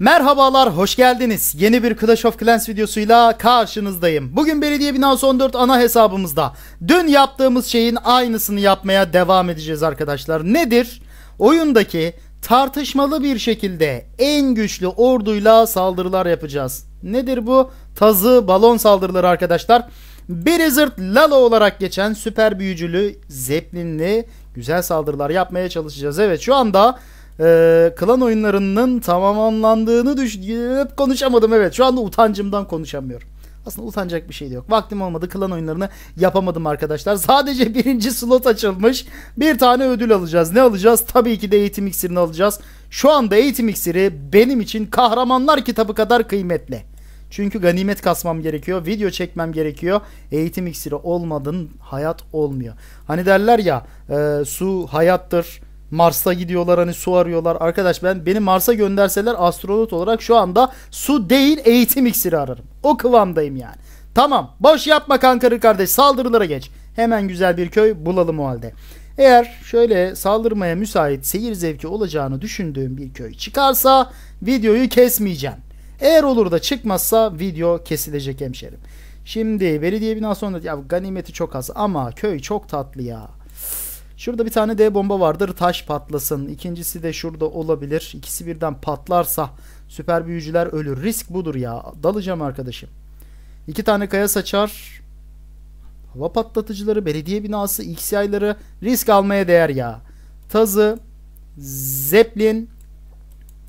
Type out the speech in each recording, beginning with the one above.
Merhabalar, hoş geldiniz. Yeni bir Clash of Clans videosuyla karşınızdayım. Bugün Belediye Binası 14 ana hesabımızda. Dün yaptığımız şeyin aynısını yapmaya devam edeceğiz arkadaşlar. Nedir? Oyundaki tartışmalı bir şekilde en güçlü orduyla saldırılar yapacağız. Nedir bu? Tazı, balon saldırıları arkadaşlar. Blizzard Lalo olarak geçen süper büyücülü, zeplinli güzel saldırılar yapmaya çalışacağız. Evet şu anda e, klan oyunlarının tamamlandığını düşünüp konuşamadım. Evet şu anda utancımdan konuşamıyorum. Aslında utanacak bir şey de yok. Vaktim olmadı. Klan oyunlarını yapamadım arkadaşlar. Sadece birinci slot açılmış. Bir tane ödül alacağız. Ne alacağız? Tabii ki de eğitim iksirini alacağız. Şu anda eğitim iksiri benim için kahramanlar kitabı kadar kıymetli. Çünkü ganimet kasmam gerekiyor. Video çekmem gerekiyor. Eğitim iksiri olmadan hayat olmuyor. Hani derler ya e, su hayattır Mars'a gidiyorlar hani su arıyorlar. Arkadaş ben beni Mars'a gönderseler astronot olarak şu anda su değil eğitim iksiri ararım. O kıvamdayım yani. Tamam boş yapma kankarı kardeş saldırılara geç. Hemen güzel bir köy bulalım o halde. Eğer şöyle saldırmaya müsait seyir zevki olacağını düşündüğüm bir köy çıkarsa videoyu kesmeyeceğim. Eğer olur da çıkmazsa video kesilecek hemşerim. Şimdi belediye binası sonra ya ganimeti çok az ama köy çok tatlı ya. Şurada bir tane D bomba vardır. Taş patlasın. İkincisi de şurada olabilir. İkisi birden patlarsa süper büyücüler ölür. Risk budur ya. Dalacağım arkadaşım. İki tane kaya saçar. Hava patlatıcıları, belediye binası, XCI'ları risk almaya değer ya. Tazı, Zeppelin.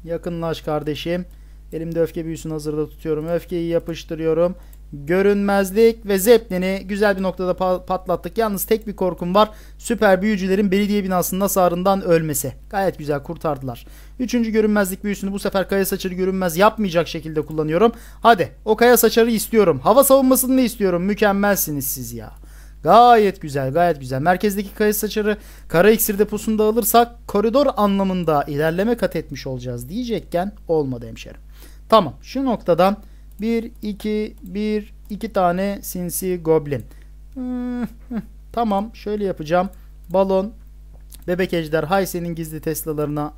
Yakınlaş kardeşim. Elimde öfke büyüsünü hazırda tutuyorum. Öfkeyi yapıştırıyorum görünmezlik ve zeplini güzel bir noktada patlattık. Yalnız tek bir korkum var. Süper büyücülerin belediye binasının hasarından ölmesi. Gayet güzel kurtardılar. Üçüncü görünmezlik büyüsünü bu sefer kaya saçarı görünmez yapmayacak şekilde kullanıyorum. Hadi o kaya saçarı istiyorum. Hava savunmasını da istiyorum. Mükemmelsiniz siz ya. Gayet güzel gayet güzel. Merkezdeki kaya saçarı kara iksir deposunda alırsak koridor anlamında ilerleme kat etmiş olacağız diyecekken olmadı hemşerim. Tamam şu noktadan 1, 2, 1, 2 tane sinsi goblin. Hmm, hmm. tamam şöyle yapacağım. Balon, bebek ejder, hay senin gizli teslalarına.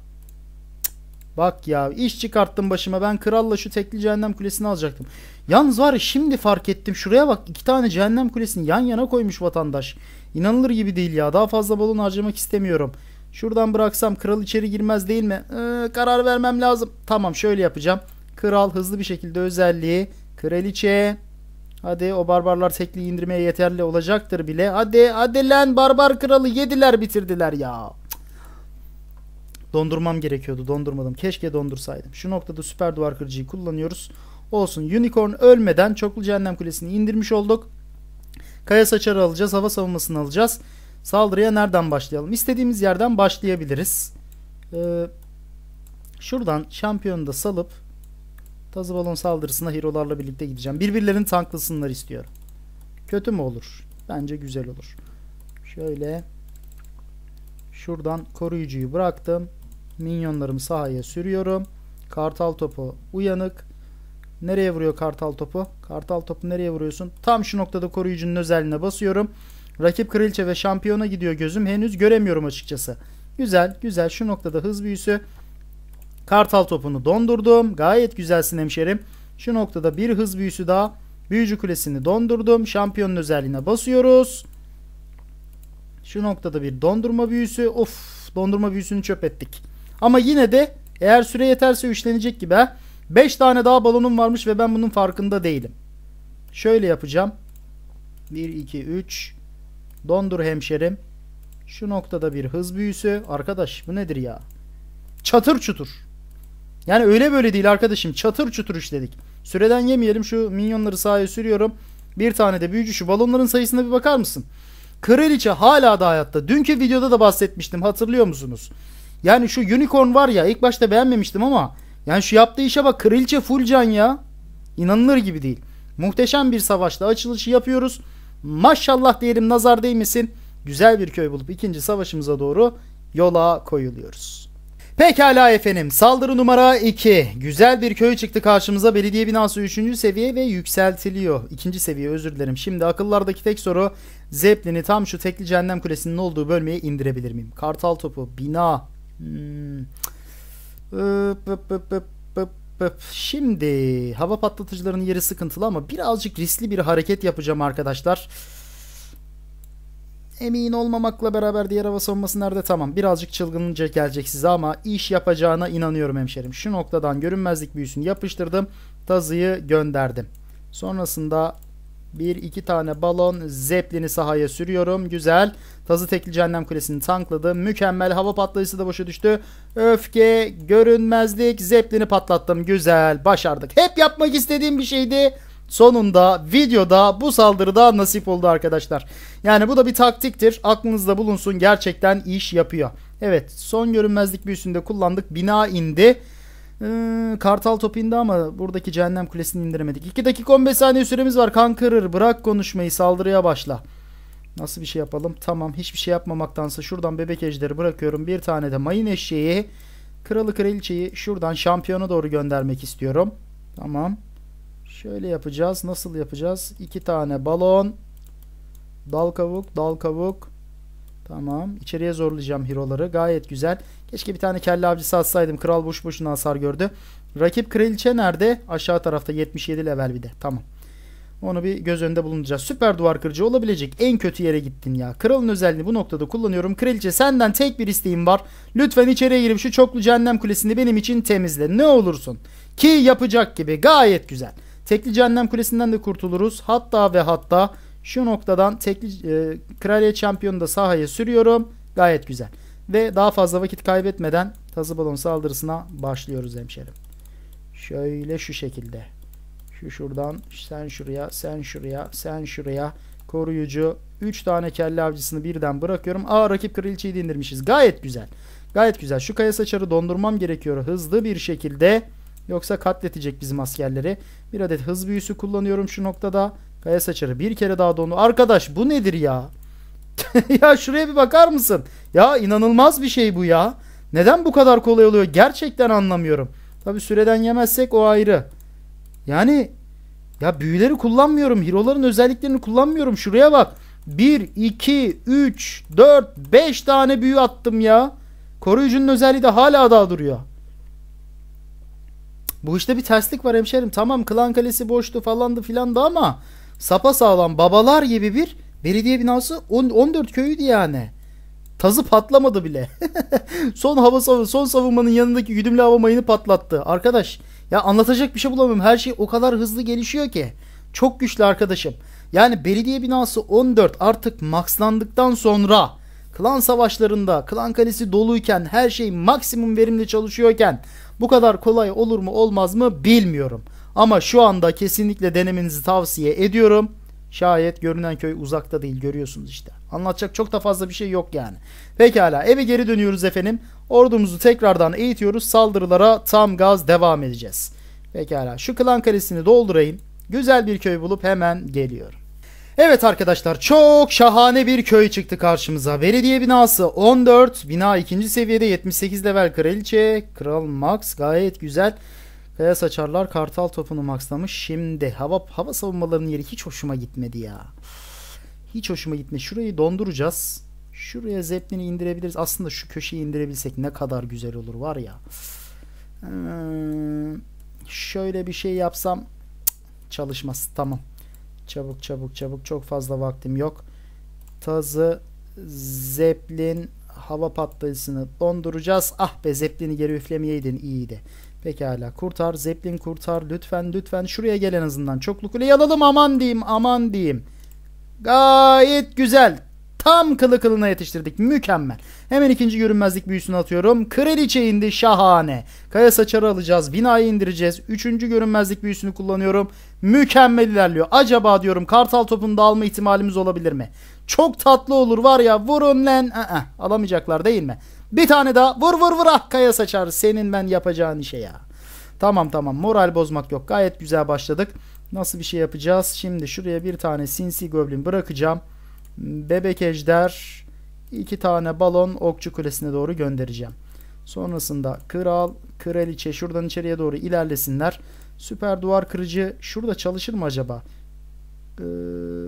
Bak ya iş çıkarttım başıma. Ben kralla şu tekli cehennem kulesini alacaktım. Yalnız var ya şimdi fark ettim. Şuraya bak iki tane cehennem kulesini yan yana koymuş vatandaş. İnanılır gibi değil ya. Daha fazla balon harcamak istemiyorum. Şuradan bıraksam kral içeri girmez değil mi? Ee, karar vermem lazım. Tamam şöyle yapacağım. Kral hızlı bir şekilde özelliği. Kraliçe. Hadi o barbarlar tekliği indirmeye yeterli olacaktır bile. Hadi hadi lan barbar kralı yediler bitirdiler ya. Dondurmam gerekiyordu. Dondurmadım. Keşke dondursaydım. Şu noktada süper duvar kırıcıyı kullanıyoruz. Olsun. Unicorn ölmeden çoklu cehennem kulesini indirmiş olduk. Kaya saçarı alacağız. Hava savunmasını alacağız. Saldırıya nereden başlayalım? İstediğimiz yerden başlayabiliriz. Ee, şuradan şampiyonu da salıp Tazı balon saldırısına hero'larla birlikte gideceğim. Birbirlerini tanklısınlar istiyorum. Kötü mü olur? Bence güzel olur. Şöyle şuradan koruyucuyu bıraktım. Minyonlarımı sahaya sürüyorum. Kartal topu uyanık. Nereye vuruyor kartal topu? Kartal topu nereye vuruyorsun? Tam şu noktada koruyucunun özelliğine basıyorum. Rakip kraliçe ve şampiyona gidiyor gözüm. Henüz göremiyorum açıkçası. Güzel güzel şu noktada hız büyüsü Kartal topunu dondurdum. Gayet güzelsin hemşerim. Şu noktada bir hız büyüsü daha. Büyücü kulesini dondurdum. Şampiyonun özelliğine basıyoruz. Şu noktada bir dondurma büyüsü. Of dondurma büyüsünü çöp ettik. Ama yine de eğer süre yeterse üçlenecek gibi. 5 tane daha balonum varmış ve ben bunun farkında değilim. Şöyle yapacağım. 1, 2, 3. Dondur hemşerim. Şu noktada bir hız büyüsü. Arkadaş bu nedir ya? Çatır çutur. Yani öyle böyle değil arkadaşım. Çatır çutur işledik. Süreden yemeyelim. Şu minyonları sahaya sürüyorum. Bir tane de büyücü. Şu balonların sayısına bir bakar mısın? Kraliçe hala da hayatta. Dünkü videoda da bahsetmiştim. Hatırlıyor musunuz? Yani şu unicorn var ya. ilk başta beğenmemiştim ama. Yani şu yaptığı işe bak. Kraliçe full can ya. İnanılır gibi değil. Muhteşem bir savaşta, açılışı yapıyoruz. Maşallah diyelim nazar değmesin. Güzel bir köy bulup ikinci savaşımıza doğru yola koyuluyoruz. Pekala efendim saldırı numara 2. Güzel bir köy çıktı karşımıza belediye binası 3. seviye ve yükseltiliyor. 2. seviye özür dilerim. Şimdi akıllardaki tek soru zeplini tam şu tekli cehennem kulesinin olduğu bölmeye indirebilir miyim? Kartal topu, bina. Hmm. Şimdi hava patlatıcılarının yeri sıkıntılı ama birazcık riskli bir hareket yapacağım arkadaşlar. Arkadaşlar emin olmamakla beraber diğer hava savunması nerede? Tamam birazcık çılgınca gelecek size ama iş yapacağına inanıyorum hemşerim. Şu noktadan görünmezlik büyüsünü yapıştırdım. Tazıyı gönderdim. Sonrasında bir iki tane balon zeplini sahaya sürüyorum. Güzel. Tazı tekli cehennem kulesini tankladı. Mükemmel. Hava patlayıcısı da boşa düştü. Öfke, görünmezlik, zeplini patlattım. Güzel. Başardık. Hep yapmak istediğim bir şeydi sonunda videoda bu saldırıda nasip oldu arkadaşlar. Yani bu da bir taktiktir. Aklınızda bulunsun gerçekten iş yapıyor. Evet son görünmezlik büyüsünde kullandık. Bina indi. Ee, kartal topu indi ama buradaki cehennem kulesini indiremedik. 2 dakika 15 saniye süremiz var. Kan kırır. Bırak konuşmayı. Saldırıya başla. Nasıl bir şey yapalım? Tamam hiçbir şey yapmamaktansa şuradan bebek ejderi bırakıyorum. Bir tane de mayın eşeği. Kralı kraliçeyi şuradan şampiyona doğru göndermek istiyorum. Tamam. Şöyle yapacağız. Nasıl yapacağız? İki tane balon. Dal kavuk, dal kavuk. Tamam. İçeriye zorlayacağım hero'ları. Gayet güzel. Keşke bir tane kelle avcısı atsaydım. Kral boş boşuna hasar gördü. Rakip kraliçe nerede? Aşağı tarafta 77 level bir de. Tamam. Onu bir göz önünde bulunduracağız. Süper duvar kırıcı olabilecek en kötü yere gittin ya. Kralın özelliğini bu noktada kullanıyorum. Kraliçe senden tek bir isteğim var. Lütfen içeriye girip şu çoklu cehennem kulesini benim için temizle. Ne olursun. Ki yapacak gibi. Gayet güzel. Tekli Cehennem Kulesi'nden de kurtuluruz. Hatta ve hatta şu noktadan tekli e, Kraliyet Şampiyonu da sahaya sürüyorum. Gayet güzel. Ve daha fazla vakit kaybetmeden tazı balon saldırısına başlıyoruz hemşerim. Şöyle şu şekilde. Şu şuradan sen şuraya sen şuraya sen şuraya koruyucu 3 tane kelle avcısını birden bırakıyorum. Aa rakip kraliçeyi de Gayet güzel. Gayet güzel. Şu kaya saçarı dondurmam gerekiyor hızlı bir şekilde. Yoksa katletecek bizim askerleri. Bir adet hız büyüsü kullanıyorum şu noktada. Kaya saçarı bir kere daha dondu. Arkadaş bu nedir ya? ya şuraya bir bakar mısın? Ya inanılmaz bir şey bu ya. Neden bu kadar kolay oluyor? Gerçekten anlamıyorum. Tabi süreden yemezsek o ayrı. Yani ya büyüleri kullanmıyorum. Hero'ların özelliklerini kullanmıyorum. Şuraya bak. 1, 2, 3, 4, 5 tane büyü attım ya. Koruyucunun özelliği de hala daha duruyor. Bu işte bir terslik var hemşerim. Tamam klan kalesi boştu falandı filandı ama sapa sağlam babalar gibi bir belediye binası 14 köyüydü yani. Tazı patlamadı bile. son hava savun son savunmanın yanındaki güdümlü hava mayını patlattı. Arkadaş ya anlatacak bir şey bulamıyorum. Her şey o kadar hızlı gelişiyor ki. Çok güçlü arkadaşım. Yani belediye binası 14 artık maxlandıktan sonra klan savaşlarında klan kalesi doluyken her şey maksimum verimli çalışıyorken bu kadar kolay olur mu olmaz mı bilmiyorum. Ama şu anda kesinlikle denemenizi tavsiye ediyorum. Şayet görünen köy uzakta değil görüyorsunuz işte. Anlatacak çok da fazla bir şey yok yani. Pekala eve geri dönüyoruz efendim. Ordumuzu tekrardan eğitiyoruz. Saldırılara tam gaz devam edeceğiz. Pekala şu klan kalesini doldurayım. Güzel bir köy bulup hemen geliyorum. Evet arkadaşlar çok şahane bir köy çıktı karşımıza. Belediye binası 14, bina 2. seviyede 78 level kraliçe, kral max gayet güzel. Kaya saçarlar kartal topunu maxlamış. Şimdi hava hava savunmalarının yeri hiç hoşuma gitmedi ya. Hiç hoşuma gitme. Şurayı donduracağız. Şuraya zeplini indirebiliriz. Aslında şu köşeyi indirebilsek ne kadar güzel olur var ya. Hmm, şöyle bir şey yapsam çalışmaz. Tamam. Çabuk çabuk çabuk. Çok fazla vaktim yok. Tazı Zeplin hava patlayısını donduracağız. Ah be Zeplin'i geri üflemeyeydin iyiydi. Pekala kurtar Zeplin kurtar lütfen lütfen şuraya gel en azından. Çoklu kuleyi alalım aman diyeyim aman diyeyim. Gayet güzel. Tam kılı kılına yetiştirdik. Mükemmel. Hemen ikinci görünmezlik büyüsünü atıyorum. Kraliçe indi şahane. Kaya saçarı alacağız. Binayı indireceğiz. Üçüncü görünmezlik büyüsünü kullanıyorum. Mükemmel ilerliyor. Acaba diyorum kartal topunu da alma ihtimalimiz olabilir mi? Çok tatlı olur var ya vurun len. Aa, alamayacaklar değil mi? Bir tane daha vur vur vur ah kaya saçar. Senin ben yapacağın işe ya. Tamam tamam moral bozmak yok. Gayet güzel başladık. Nasıl bir şey yapacağız? Şimdi şuraya bir tane sinsi goblin bırakacağım. Bebek Ejder iki tane balon Okçu Kulesi'ne doğru göndereceğim. Sonrasında kral, kraliçe şuradan içeriye doğru ilerlesinler. Süper duvar kırıcı şurada çalışır mı acaba? Ee,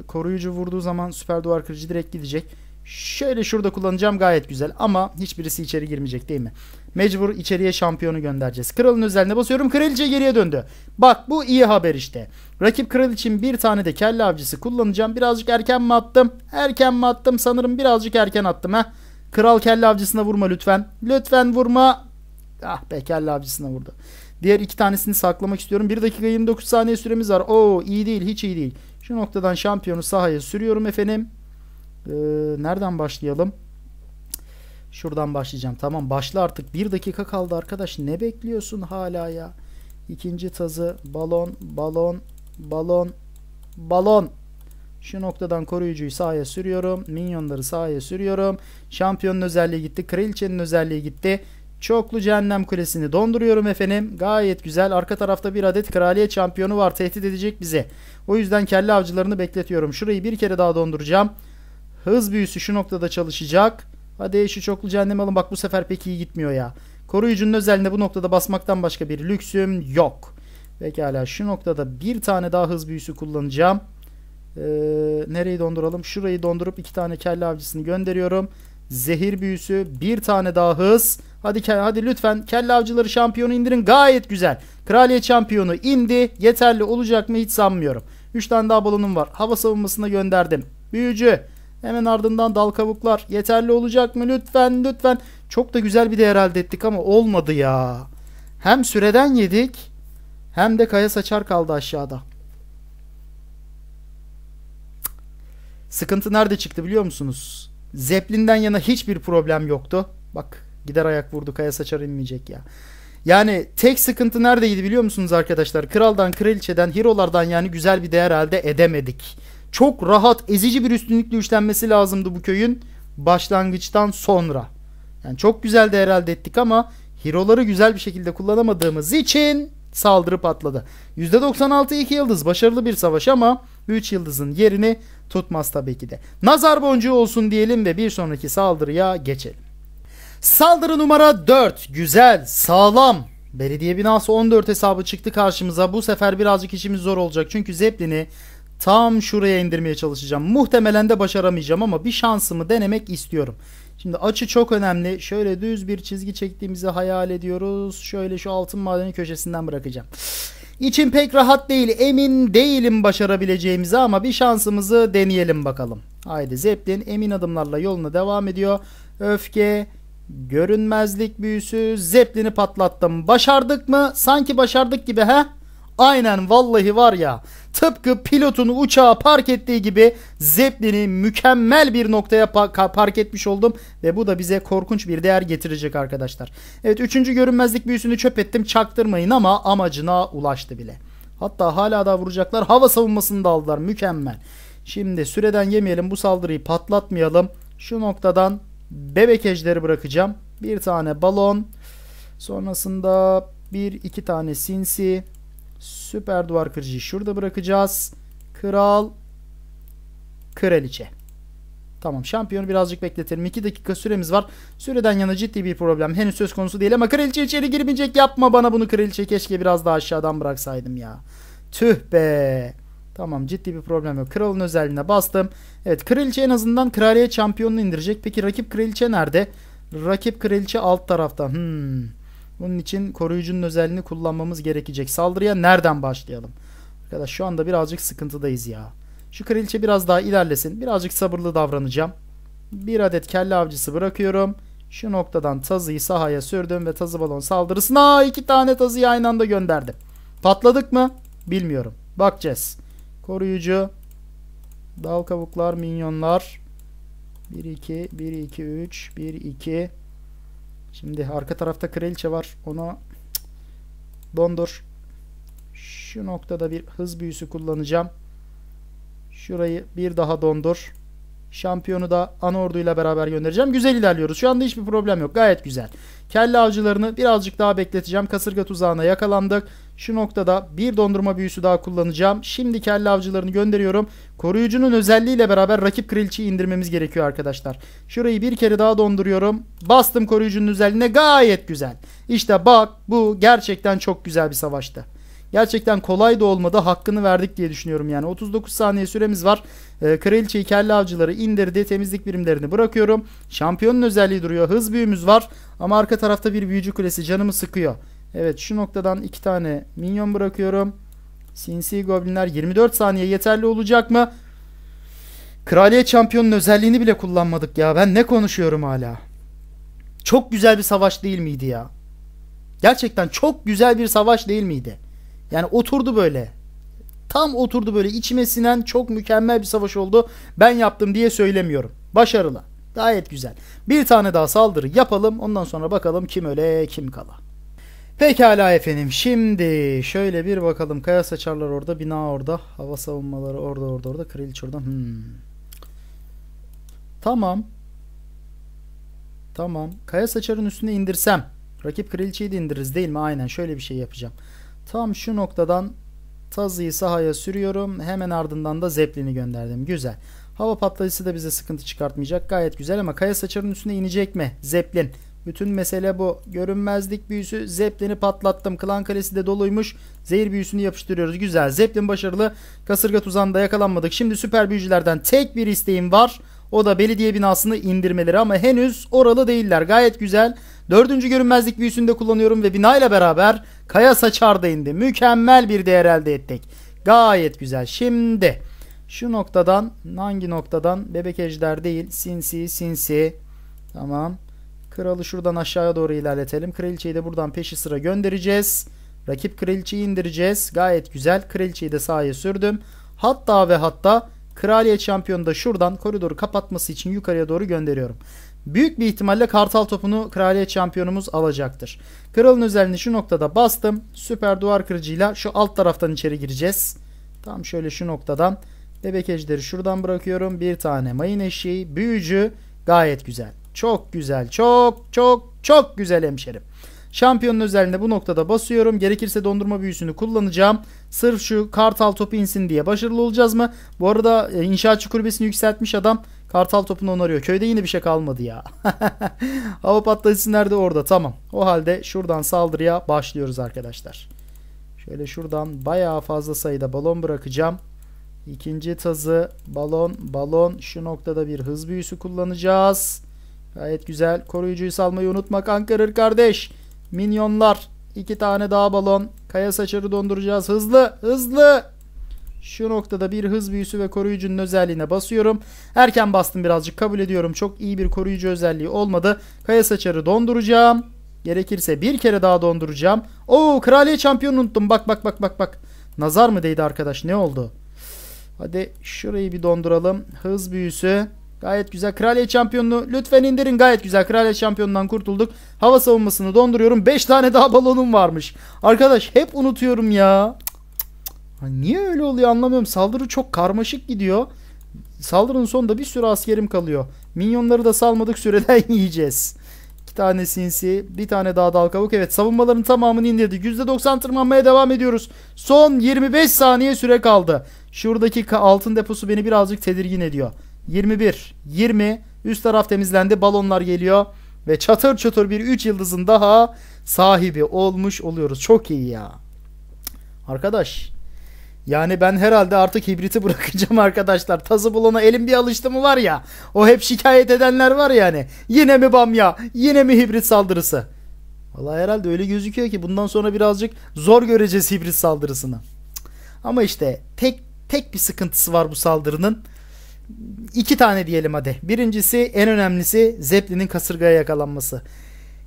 koruyucu vurduğu zaman süper duvar kırıcı direkt gidecek. Şöyle şurada kullanacağım gayet güzel ama hiçbirisi içeri girmeyecek değil mi? Mecbur içeriye şampiyonu göndereceğiz. Kralın özeline basıyorum. Kraliçe geriye döndü. Bak bu iyi haber işte. Rakip kral için bir tane de kelle avcısı kullanacağım. Birazcık erken mi attım? Erken mi attım? Sanırım birazcık erken attım ha. Kral kelle avcısına vurma lütfen. Lütfen vurma. Ah be kelle avcısına vurdu. Diğer iki tanesini saklamak istiyorum. 1 dakika 29 saniye süremiz var. Oo iyi değil hiç iyi değil. Şu noktadan şampiyonu sahaya sürüyorum efendim. Ee, nereden başlayalım? Şuradan başlayacağım. Tamam başla artık. Bir dakika kaldı arkadaş. Ne bekliyorsun hala ya? İkinci tazı balon, balon, balon, balon. Şu noktadan koruyucuyu sahaya sürüyorum. Minyonları sahaya sürüyorum. Şampiyonun özelliği gitti. Kraliçenin özelliği gitti. Çoklu Cehennem Kulesi'ni donduruyorum efendim. Gayet güzel. Arka tarafta bir adet kraliyet şampiyonu var. Tehdit edecek bize. O yüzden kelle avcılarını bekletiyorum. Şurayı bir kere daha donduracağım. Hız büyüsü şu noktada çalışacak. Hadi şu çoklu cehennem alın. Bak bu sefer pek iyi gitmiyor ya. Koruyucunun özelliğinde bu noktada basmaktan başka bir lüksüm yok. Pekala şu noktada bir tane daha hız büyüsü kullanacağım. Ee, nereyi donduralım? Şurayı dondurup iki tane kelle avcısını gönderiyorum. Zehir büyüsü bir tane daha hız. Hadi hadi lütfen kelle avcıları şampiyonu indirin. Gayet güzel. Kraliyet şampiyonu indi. Yeterli olacak mı hiç sanmıyorum. Üç tane daha balonum var. Hava savunmasına gönderdim. Büyücü. Hemen ardından dal kabuklar. Yeterli olacak mı? Lütfen lütfen. Çok da güzel bir değer elde ettik ama olmadı ya. Hem süreden yedik hem de kaya saçar kaldı aşağıda. Sıkıntı nerede çıktı biliyor musunuz? Zeplin'den yana hiçbir problem yoktu. Bak gider ayak vurdu kaya saçar inmeyecek ya. Yani tek sıkıntı neredeydi biliyor musunuz arkadaşlar? Kraldan, kraliçeden, hirolardan yani güzel bir değer elde edemedik çok rahat ezici bir üstünlükle üçlenmesi lazımdı bu köyün başlangıçtan sonra. Yani çok güzel de herhalde ettik ama hero'ları güzel bir şekilde kullanamadığımız için saldırı patladı. %96 2 yıldız başarılı bir savaş ama 3 yıldızın yerini tutmaz tabii ki de. Nazar boncuğu olsun diyelim ve bir sonraki saldırıya geçelim. Saldırı numara 4. Güzel, sağlam. Belediye binası 14 hesabı çıktı karşımıza. Bu sefer birazcık işimiz zor olacak. Çünkü zeplini Tam şuraya indirmeye çalışacağım. Muhtemelen de başaramayacağım ama bir şansımı denemek istiyorum. Şimdi açı çok önemli. Şöyle düz bir çizgi çektiğimizi hayal ediyoruz. Şöyle şu altın madeni köşesinden bırakacağım. İçim pek rahat değil. Emin değilim başarabileceğimize ama bir şansımızı deneyelim bakalım. Haydi Zeplin. emin adımlarla yoluna devam ediyor. Öfke, görünmezlik büyüsü. Zeplini patlattım. Başardık mı? Sanki başardık gibi he? Aynen vallahi var ya. Tıpkı pilotun uçağı park ettiği gibi Zeppelin'i mükemmel bir noktaya park etmiş oldum. Ve bu da bize korkunç bir değer getirecek arkadaşlar. Evet üçüncü görünmezlik büyüsünü çöp ettim çaktırmayın ama amacına ulaştı bile. Hatta hala da vuracaklar. Hava savunmasını da aldılar mükemmel. Şimdi süreden yemeyelim bu saldırıyı patlatmayalım. Şu noktadan bebek ejderi bırakacağım. Bir tane balon. Sonrasında bir iki tane sinsi. Süper duvar kırıcı şurada bırakacağız. Kral. Kraliçe. Tamam şampiyonu birazcık bekletelim. 2 dakika süremiz var. Süreden yana ciddi bir problem. Henüz söz konusu değil ama kraliçe içeri girmeyecek. Yapma bana bunu kraliçe. Keşke biraz daha aşağıdan bıraksaydım ya. Tüh be. Tamam ciddi bir problem yok. Kralın özelliğine bastım. Evet kraliçe en azından kraliye şampiyonunu indirecek. Peki rakip kraliçe nerede? Rakip kraliçe alt tarafta. Hmm. Bunun için koruyucunun özelliğini kullanmamız gerekecek. Saldırıya nereden başlayalım? Arkadaş şu anda birazcık sıkıntıdayız ya. Şu kraliçe biraz daha ilerlesin. Birazcık sabırlı davranacağım. Bir adet kelle avcısı bırakıyorum. Şu noktadan tazıyı sahaya sürdüm ve tazı balon saldırısına iki tane tazıyı aynı anda gönderdim. Patladık mı? Bilmiyorum. Bakacağız. Koruyucu. Dal kavuklar, minyonlar. 1 2 1 2 3 1 2 Şimdi arka tarafta kraliçe var. Onu dondur. Şu noktada bir hız büyüsü kullanacağım. Şurayı bir daha dondur. Şampiyonu da Anordu ile beraber göndereceğim. Güzel ilerliyoruz. Şu anda hiçbir problem yok. Gayet güzel. Kelle avcılarını birazcık daha bekleteceğim. Kasırga tuzağına yakalandık. Şu noktada bir dondurma büyüsü daha kullanacağım. Şimdi kelle avcılarını gönderiyorum. Koruyucunun özelliğiyle beraber rakip kraliçeyi indirmemiz gerekiyor arkadaşlar. Şurayı bir kere daha donduruyorum. Bastım koruyucunun özelliğine gayet güzel. İşte bak bu gerçekten çok güzel bir savaştı. Gerçekten kolay da olmadı. Hakkını verdik diye düşünüyorum yani. 39 saniye süremiz var. E, kraliçeyi kelle avcıları indirdi. Temizlik birimlerini bırakıyorum. Şampiyonun özelliği duruyor. Hız büyümüz var. Ama arka tarafta bir büyücü kulesi canımı sıkıyor. Evet şu noktadan iki tane minyon bırakıyorum. Sinsi goblinler 24 saniye yeterli olacak mı? Kraliyet şampiyonun özelliğini bile kullanmadık ya. Ben ne konuşuyorum hala? Çok güzel bir savaş değil miydi ya? Gerçekten çok güzel bir savaş değil miydi? Yani oturdu böyle. Tam oturdu böyle içime sinen çok mükemmel bir savaş oldu. Ben yaptım diye söylemiyorum. Başarılı. Gayet güzel. Bir tane daha saldırı yapalım. Ondan sonra bakalım kim öle kim kala. Pekala efendim. Şimdi şöyle bir bakalım. Kaya saçarlar orada. Bina orada. Hava savunmaları orada orada orada. Kraliç orada. Hmm. Tamam. Tamam. Kaya saçarın üstüne indirsem. Rakip kraliçeyi de indiririz değil mi? Aynen şöyle bir şey yapacağım. Tam şu noktadan Tazı'yı sahaya sürüyorum. Hemen ardından da Zeplin'i gönderdim. Güzel. Hava patlayıcısı da bize sıkıntı çıkartmayacak. Gayet güzel ama kaya saçarının üstüne inecek mi? Zeplin. Bütün mesele bu. Görünmezlik büyüsü. Zeplin'i patlattım. Klan kalesi de doluymuş. Zehir büyüsünü yapıştırıyoruz. Güzel. Zeplin başarılı. Kasırga tuzağında yakalanmadık. Şimdi süper büyücülerden tek bir isteğim var. O da belediye binasını indirmeleri ama henüz oralı değiller. Gayet güzel. Dördüncü görünmezlik büyüsünde kullanıyorum ve bina ile beraber kaya saçar indi. Mükemmel bir değer elde ettik. Gayet güzel. Şimdi şu noktadan hangi noktadan? Bebek ejder değil. Sinsi sinsi. Tamam. Kralı şuradan aşağıya doğru ilerletelim. Kraliçeyi de buradan peşi sıra göndereceğiz. Rakip kraliçeyi indireceğiz. Gayet güzel. Kraliçeyi de sahaya sürdüm. Hatta ve hatta kraliyet şampiyonu da şuradan koridoru kapatması için yukarıya doğru gönderiyorum. Büyük bir ihtimalle kartal topunu kraliyet şampiyonumuz alacaktır. Kralın özelliğini şu noktada bastım. Süper duvar kırıcıyla şu alt taraftan içeri gireceğiz. Tam şöyle şu noktadan. Bebek ejderi şuradan bırakıyorum. Bir tane mayın eşiği. Büyücü. Gayet güzel. Çok güzel. Çok çok çok güzel hemşerim. Şampiyonun özelliğini bu noktada basıyorum. Gerekirse dondurma büyüsünü kullanacağım. Sırf şu kartal topu insin diye başarılı olacağız mı? Bu arada e, inşaatçı kurbesini yükseltmiş adam Kartal topunu onarıyor. Köyde yine bir şey kalmadı ya. Hava patlayıcısı nerede? Orada. Tamam. O halde şuradan saldırıya başlıyoruz arkadaşlar. Şöyle şuradan bayağı fazla sayıda balon bırakacağım. İkinci tazı balon balon şu noktada bir hız büyüsü kullanacağız. Gayet güzel. Koruyucuyu salmayı unutma kankırır kardeş. Minyonlar. İki tane daha balon. Kaya saçarı donduracağız. Hızlı hızlı. Şu noktada bir hız büyüsü ve koruyucunun özelliğine basıyorum. Erken bastım birazcık kabul ediyorum. Çok iyi bir koruyucu özelliği olmadı. Kaya saçarı donduracağım. Gerekirse bir kere daha donduracağım. Oo kraliye şampiyonu unuttum. Bak bak bak bak bak. Nazar mı değdi arkadaş ne oldu? Hadi şurayı bir donduralım. Hız büyüsü. Gayet güzel. Kraliyet şampiyonunu lütfen indirin. Gayet güzel. Kraliyet şampiyonundan kurtulduk. Hava savunmasını donduruyorum. 5 tane daha balonum varmış. Arkadaş hep unutuyorum ya. Hani niye öyle oluyor anlamıyorum. Saldırı çok karmaşık gidiyor. Saldırının sonunda bir sürü askerim kalıyor. Minyonları da salmadık süreden yiyeceğiz. İki tane sinsi, bir tane daha dal kabuk. Evet savunmaların tamamını indirdik. %90 tırmanmaya devam ediyoruz. Son 25 saniye süre kaldı. Şuradaki altın deposu beni birazcık tedirgin ediyor. 21, 20, üst taraf temizlendi. Balonlar geliyor. Ve çatır çatır bir 3 yıldızın daha sahibi olmuş oluyoruz. Çok iyi ya. Arkadaş yani ben herhalde artık hibriti bırakacağım arkadaşlar. Tazı bulana elim bir alıştı mı var ya. O hep şikayet edenler var yani. Yine mi bamya? Yine mi hibrit saldırısı? Vallahi herhalde öyle gözüküyor ki bundan sonra birazcık zor göreceğiz hibrit saldırısını. Ama işte tek tek bir sıkıntısı var bu saldırının. İki tane diyelim hadi. Birincisi en önemlisi Zeppelin'in kasırgaya yakalanması.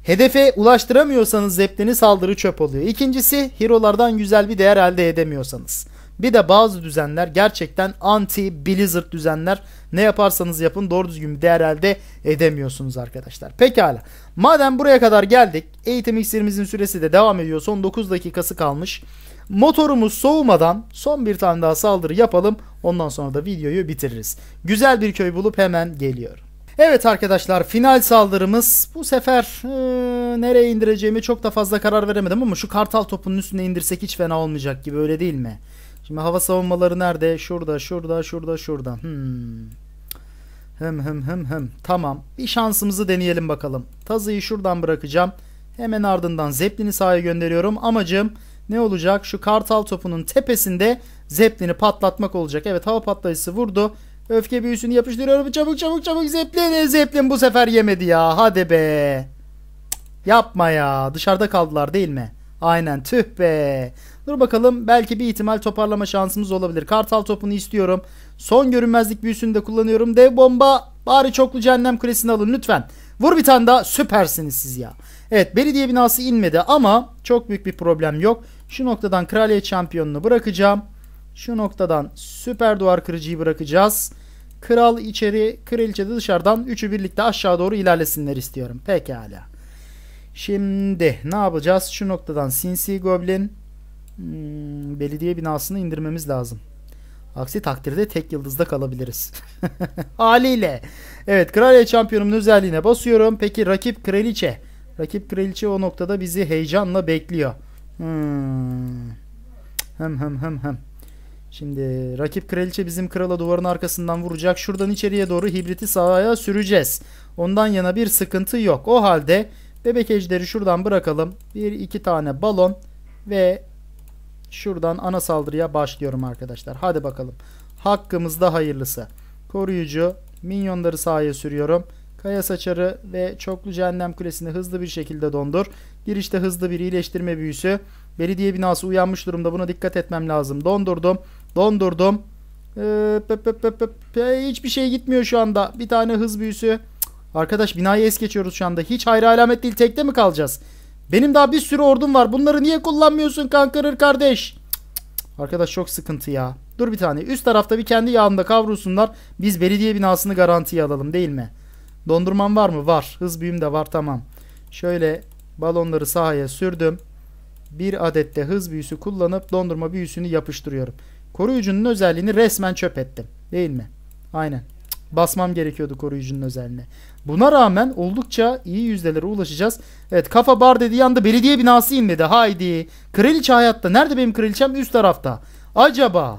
Hedefe ulaştıramıyorsanız Zeppelin'i saldırı çöp oluyor. İkincisi hero'lardan güzel bir değer elde edemiyorsanız. Bir de bazı düzenler gerçekten anti Blizzard düzenler. Ne yaparsanız yapın doğru düzgün bir değer elde edemiyorsunuz arkadaşlar. Pekala. Madem buraya kadar geldik. Eğitim iksirimizin süresi de devam ediyor. Son 9 dakikası kalmış. Motorumuz soğumadan son bir tane daha saldırı yapalım. Ondan sonra da videoyu bitiririz. Güzel bir köy bulup hemen geliyorum. Evet arkadaşlar final saldırımız bu sefer e, nereye indireceğimi çok da fazla karar veremedim ama şu kartal topunun üstüne indirsek hiç fena olmayacak gibi öyle değil mi? Şimdi hava savunmaları nerede? Şurada, şurada, şurada, şurada. Hmm. Hım hım hım hım. Tamam. Bir şansımızı deneyelim bakalım. Tazıyı şuradan bırakacağım. Hemen ardından Zeppelin'i sahaya gönderiyorum. Amacım ne olacak? Şu kartal topunun tepesinde Zeppelin'i patlatmak olacak. Evet hava patlayıcısı vurdu. Öfke büyüsünü yapıştırıyorum. Çabuk çabuk çabuk Zeppelin. Zeppelin bu sefer yemedi ya. Hadi be. Yapma ya. Dışarıda kaldılar değil mi? Aynen tüh be. Dur bakalım belki bir ihtimal toparlama şansımız olabilir. Kartal topunu istiyorum. Son görünmezlik büyüsünü de kullanıyorum. Dev bomba bari çoklu cehennem kulesini alın lütfen. Vur bir tane daha süpersiniz siz ya. Evet belediye binası inmedi ama çok büyük bir problem yok. Şu noktadan kraliyet şampiyonunu bırakacağım. Şu noktadan süper duvar kırıcıyı bırakacağız. Kral içeri, kraliçe de dışarıdan üçü birlikte aşağı doğru ilerlesinler istiyorum. Pekala. Şimdi ne yapacağız? Şu noktadan sinsi goblin hmm, belediye binasını indirmemiz lazım. Aksi takdirde tek yıldızda kalabiliriz. Haliyle. Evet kraliyet şampiyonumun özelliğine basıyorum. Peki rakip kraliçe. Rakip kraliçe o noktada bizi heyecanla bekliyor. Hmm. Hem hem hem hem. Şimdi rakip kraliçe bizim krala duvarın arkasından vuracak. Şuradan içeriye doğru hibriti sahaya süreceğiz. Ondan yana bir sıkıntı yok. O halde bebek ejderi şuradan bırakalım. Bir iki tane balon ve Şuradan ana saldırıya başlıyorum arkadaşlar. Hadi bakalım. Hakkımızda hayırlısı. Koruyucu. Minyonları sahaya sürüyorum. Kaya saçarı ve çoklu cehennem kulesini hızlı bir şekilde dondur. Girişte hızlı bir iyileştirme büyüsü. Belediye binası uyanmış durumda. Buna dikkat etmem lazım. Dondurdum. Dondurdum. Ee, pep, pep, pep, pep. Ee, hiçbir şey gitmiyor şu anda. Bir tane hız büyüsü. Arkadaş binayı es geçiyoruz şu anda. Hiç hayra alamet değil. Tekte mi kalacağız? Benim daha bir sürü ordum var. Bunları niye kullanmıyorsun kankarır kardeş? Arkadaş çok sıkıntı ya. Dur bir tane. Üst tarafta bir kendi yağında kavrulsunlar. Biz belediye binasını garantiye alalım değil mi? Dondurman var mı? Var. Hız büyüm de var tamam. Şöyle balonları sahaya sürdüm. Bir adet de hız büyüsü kullanıp dondurma büyüsünü yapıştırıyorum. Koruyucunun özelliğini resmen çöp ettim. Değil mi? Aynen basmam gerekiyordu koruyucunun özelliğine. Buna rağmen oldukça iyi yüzdelere ulaşacağız. Evet kafa bar dediği anda belediye binası inmedi. Haydi. Kraliçe hayatta. Nerede benim kraliçem? Üst tarafta. Acaba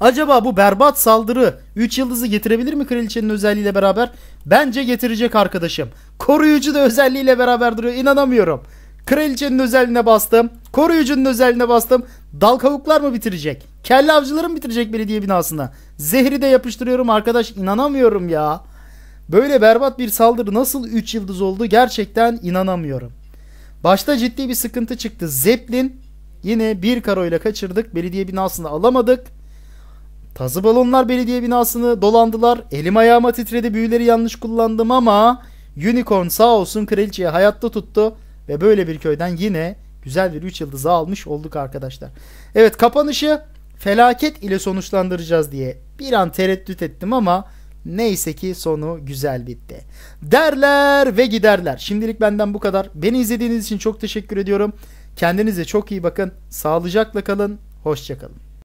Acaba bu berbat saldırı 3 yıldızı getirebilir mi kraliçenin özelliğiyle beraber? Bence getirecek arkadaşım. Koruyucu da özelliğiyle beraber duruyor. İnanamıyorum. Kraliçenin özeline bastım. Koruyucunun özeline bastım. Dal kavuklar mı bitirecek? Kelle avcıları mı bitirecek belediye binasında? Zehri de yapıştırıyorum arkadaş inanamıyorum ya. Böyle berbat bir saldırı nasıl 3 yıldız oldu gerçekten inanamıyorum. Başta ciddi bir sıkıntı çıktı. Zeppelin yine bir karoyla kaçırdık. Belediye binasını alamadık. Tazı balonlar belediye binasını dolandılar. Elim ayağıma titredi büyüleri yanlış kullandım ama Unicorn sağ olsun kraliçeyi hayatta tuttu. Ve böyle bir köyden yine güzel bir 3 yıldızı almış olduk arkadaşlar. Evet kapanışı felaket ile sonuçlandıracağız diye bir an tereddüt ettim ama neyse ki sonu güzel bitti. Derler ve giderler. Şimdilik benden bu kadar. Beni izlediğiniz için çok teşekkür ediyorum. Kendinize çok iyi bakın. Sağlıcakla kalın. Hoşçakalın.